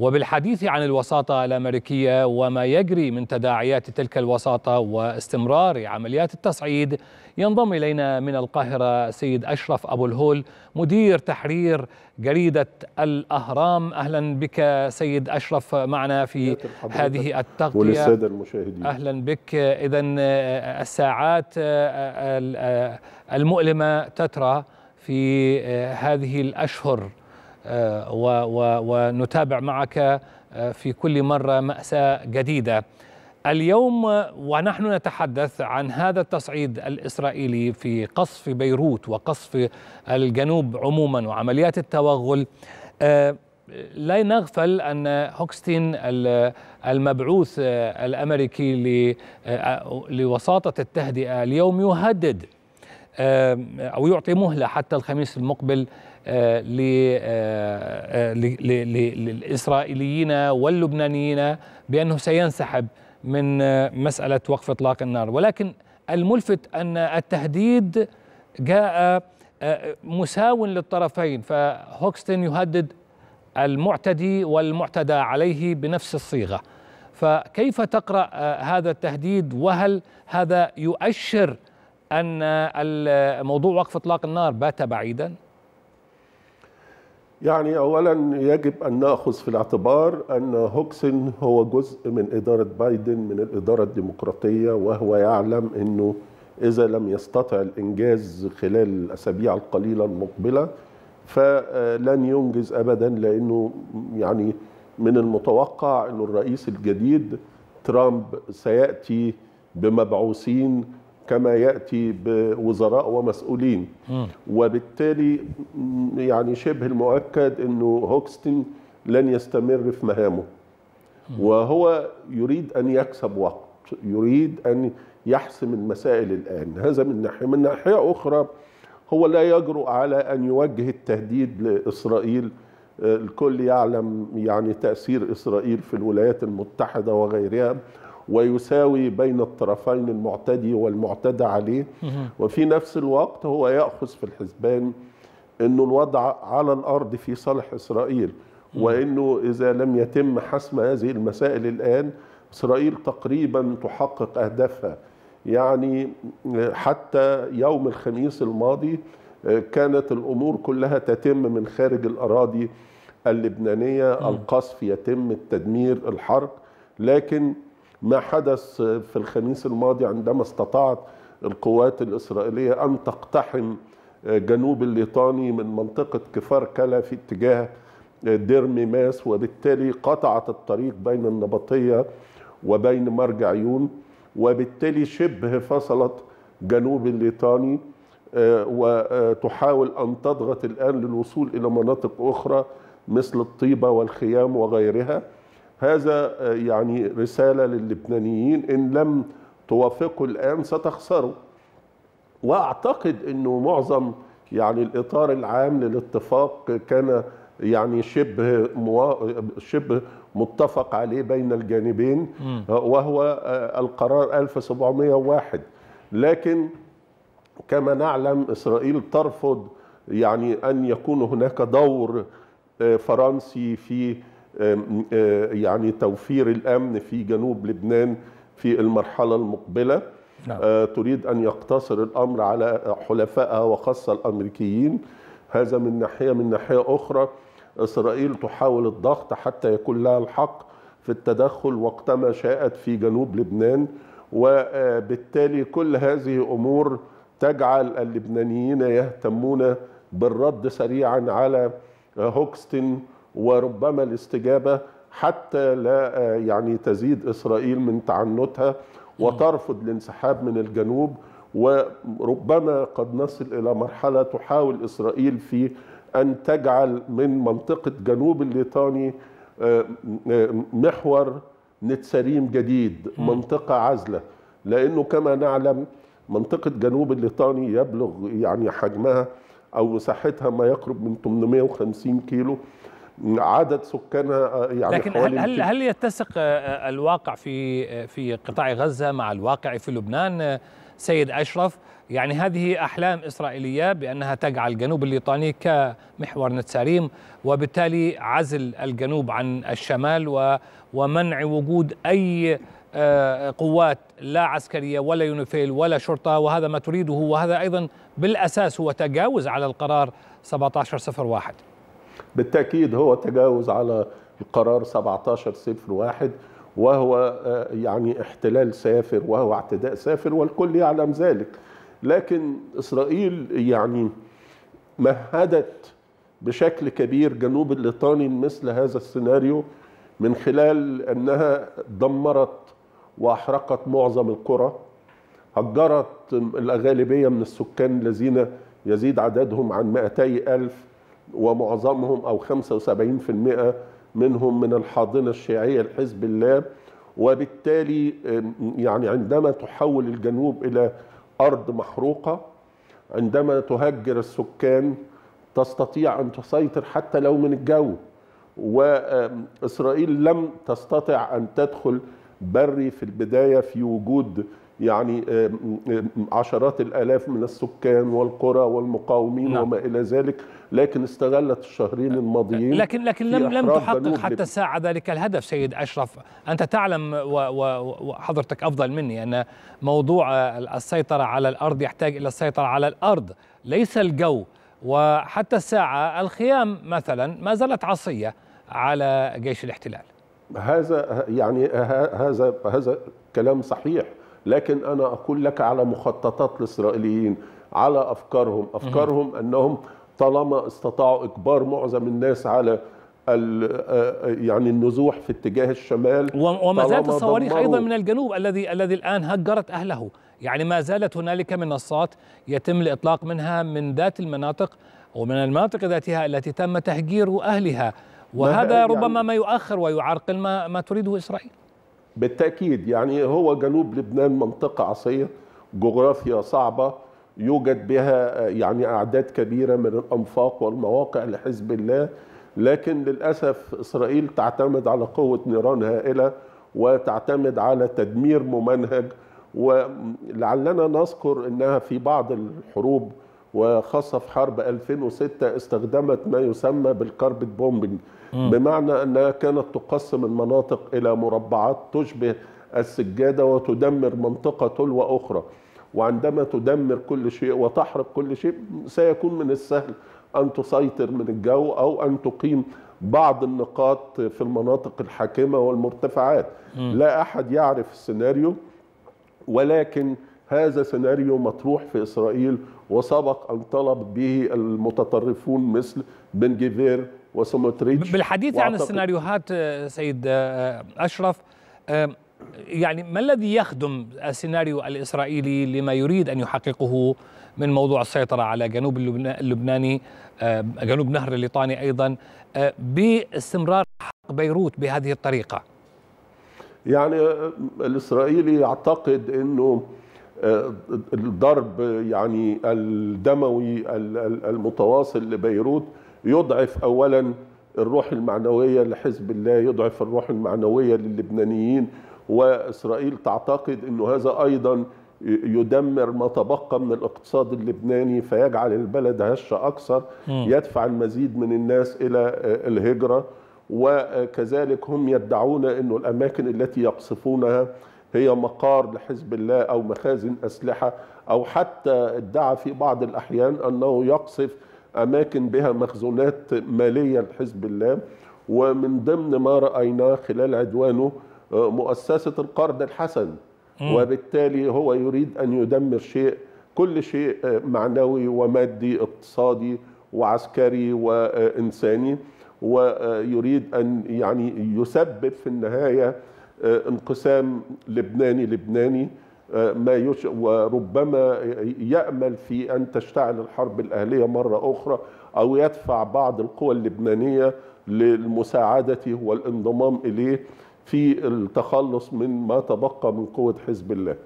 وبالحديث عن الوساطة الأمريكية وما يجري من تداعيات تلك الوساطة واستمرار عمليات التصعيد ينضم إلينا من القاهرة سيد أشرف أبو الهول مدير تحرير جريدة الأهرام أهلا بك سيد أشرف معنا في هذه التغطية وللسادة المشاهدين أهلا بك إذا آه، آه، الساعات آه، المؤلمة تترى في هذه الأشهر آه، ونتابع معك آه، في كل مرة مأساة جديدة اليوم ونحن نتحدث عن هذا التصعيد الإسرائيلي في قصف بيروت وقصف الجنوب عموما وعمليات التوغل آه، لا نغفل أن هوكستين المبعوث الأمريكي لوساطة التهدئة اليوم يهدد أو يعطي مهلة حتى الخميس المقبل آه، آه، للإسرائيليين واللبنانيين بأنه سينسحب من مسألة وقف إطلاق النار ولكن الملفت أن التهديد جاء آه، مساو للطرفين فهوكستن يهدد المعتدي والمعتدى عليه بنفس الصيغة فكيف تقرأ هذا التهديد وهل هذا يؤشر أن موضوع وقف إطلاق النار بات بعيداً؟ يعني أولا يجب أن نأخذ في الاعتبار أن هوكسن هو جزء من إدارة بايدن من الإدارة الديمقراطية وهو يعلم أنه إذا لم يستطع الإنجاز خلال الأسابيع القليلة المقبلة فلن ينجز أبدا لأنه يعني من المتوقع أن الرئيس الجديد ترامب سيأتي بمبعوثين كما ياتي بوزراء ومسؤولين وبالتالي يعني شبه المؤكد انه هوكستن لن يستمر في مهامه وهو يريد ان يكسب وقت يريد ان يحسم المسائل الان هذا من ناحيه من ناحيه اخرى هو لا يجرؤ على ان يوجه التهديد لاسرائيل الكل يعلم يعني تاثير اسرائيل في الولايات المتحده وغيرها ويساوي بين الطرفين المعتدي والمعتدى عليه وفي نفس الوقت هو يأخذ في الحسبان أنه الوضع على الأرض في صالح إسرائيل وأنه إذا لم يتم حسم هذه المسائل الآن إسرائيل تقريبا تحقق أهدافها يعني حتى يوم الخميس الماضي آه، كانت الأمور كلها تتم من خارج الأراضي اللبنانية القصف يتم التدمير الحرق لكن ما حدث في الخميس الماضي عندما استطاعت القوات الإسرائيلية أن تقتحم جنوب الليطاني من منطقة كفار كلا في اتجاه دير ميماس وبالتالي قطعت الطريق بين النبطية وبين مرج عيون وبالتالي شبه فصلت جنوب الليطاني آه، وتحاول أن تضغط الآن للوصول إلى مناطق أخرى مثل الطيبة والخيام وغيرها هذا آه، يعني رسالة للبنانيين إن لم توافقوا الآن ستخسروا وأعتقد أنه معظم يعني الإطار العام للاتفاق كان يعني شبه موا... شبه متفق عليه بين الجانبين آه، وهو آه، القرار 1701 لكن كما نعلم إسرائيل ترفض يعني أن يكون هناك دور فرنسي في يعني توفير الامن في جنوب لبنان في المرحله المقبله نعم. تريد ان يقتصر الامر على حلفائها وخاصه الامريكيين هذا من ناحيه من ناحيه اخرى اسرائيل تحاول الضغط حتى يكون لها الحق في التدخل وقتما شاءت في جنوب لبنان وبالتالي كل هذه امور تجعل اللبنانيين يهتمون بالرد سريعا على هوكستن وربما الاستجابه حتى لا آه، يعني تزيد اسرائيل من تعنتها وترفض الانسحاب من الجنوب وربما قد نصل الى مرحله تحاول اسرائيل في ان تجعل من منطقه جنوب الليطاني آه، آه، محور نتسريم جديد منطقه عزله لانه كما نعلم منطقه جنوب الليطاني يبلغ يعني حجمها او مساحتها ما يقرب من 850 كيلو عدد سكانها آه، يعني لكن هل هل, هل يتسق آه، آه، الواقع في في قطاع غزه مع الواقع في لبنان سيد اشرف يعني هذه احلام اسرائيليه بانها تجعل جنوب الليطاني كمحور نتساريم وبالتالي عزل الجنوب عن الشمال ومنع وجود اي قوات لا عسكريه ولا يونيفيل ولا شرطه وهذا ما تريده وهذا ايضا بالاساس هو تجاوز على القرار 1701 بالتأكيد هو تجاوز على القرار 1701 وهو آه، يعني احتلال سافر وهو اعتداء سافر والكل يعلم ذلك لكن إسرائيل يعني مهدت بشكل كبير جنوب الليطاني مثل هذا السيناريو من خلال أنها دمرت وأحرقت معظم القرى هجرت الغالبية من السكان الذين يزيد عددهم عن 200 ألف ومعظمهم أو 75% منهم من الحاضنة الشيعية لحزب الله وبالتالي يعني عندما تحول الجنوب إلى أرض محروقة عندما تهجر السكان تستطيع أن تسيطر حتى لو من الجو وإسرائيل لم تستطع أن تدخل بري في البداية في وجود يعني آه، عشرات الآلاف من السكان والقرى والمقاومين نعم. وما إلى ذلك لكن استغلت الشهرين أه، الماضيين لكن لكن لم لم تحقق حتى الساعة ذلك الهدف سيد أشرف أنت تعلم وحضرتك أفضل مني أن موضوع آه، السيطرة على الأرض يحتاج إلى السيطرة على الأرض ليس الجو وحتى الساعة الخيام مثلا ما زالت عصية على جيش الاحتلال هذا يعني هذا هذا كلام صحيح لكن أنا أقول لك على مخططات الإسرائيليين على أفكارهم أفكارهم أنهم طالما استطاعوا إجبار معظم الناس على آه، آه، يعني النزوح في اتجاه الشمال وما زالت الصواريخ ايضا من الجنوب الذي الذي الان هجرت اهله يعني ما زالت هنالك منصات يتم الاطلاق منها من ذات المناطق ومن المناطق ذاتها التي تم تهجير اهلها وهذا يعني ربما ما يؤخر ويعرقل ما, ما تريده اسرائيل بالتاكيد يعني هو جنوب لبنان منطقه عصيه جغرافيا صعبه يوجد بها يعني اعداد كبيره من الانفاق والمواقع لحزب الله لكن للاسف اسرائيل تعتمد على قوه نيران هائله وتعتمد على تدمير ممنهج ولعلنا نذكر انها في بعض الحروب وخاصة في حرب 2006 استخدمت ما يسمى بالكاربت بومبنج بمعنى أنها كانت تقسم المناطق إلى مربعات تشبه السجادة وتدمر منطقة تلو أخرى وعندما تدمر كل شيء وتحرق كل شيء سيكون من السهل أن تسيطر من الجو أو أن تقيم بعض النقاط في المناطق الحاكمة والمرتفعات م. لا أحد يعرف السيناريو ولكن هذا سيناريو مطروح في إسرائيل وسبق أن طلب به المتطرفون مثل بن جيفير وسموتريتش بالحديث عن السيناريوهات آه، سيد آه، آه، أشرف يعني ما الذي يخدم السيناريو الإسرائيلي لما يريد أن يحققه من موضوع السيطرة على جنوب اللبناني جنوب نهر الليطاني أيضا باستمرار حق بيروت بهذه الطريقة يعني الإسرائيلي يعتقد أنه الضرب يعني الدموي المتواصل لبيروت يضعف اولا الروح المعنويه لحزب الله يضعف الروح المعنويه للبنانيين واسرائيل تعتقد انه هذا ايضا يدمر ما تبقى من الاقتصاد اللبناني فيجعل البلد هشه اكثر يدفع المزيد من الناس الى الهجره وكذلك هم يدعون انه الاماكن التي يقصفونها هي مقار لحزب الله أو مخازن أسلحة أو حتى ادعى في بعض الأحيان أنه يقصف أماكن بها مخزونات مالية لحزب الله ومن ضمن ما رأيناه خلال عدوانه آه، مؤسسة القرض الحسن وبالتالي هو يريد أن يدمر شيء كل شيء آه، معنوي ومادي اقتصادي وعسكري وإنساني ويريد أن يعني يسبب في النهاية آه، انقسام لبناني لبناني آه، ما يش... وربما يأمل في أن تشتعل الحرب الأهلية مرة أخرى أو يدفع بعض القوى اللبنانية للمساعدة والانضمام إليه في التخلص من ما تبقى من قوة حزب الله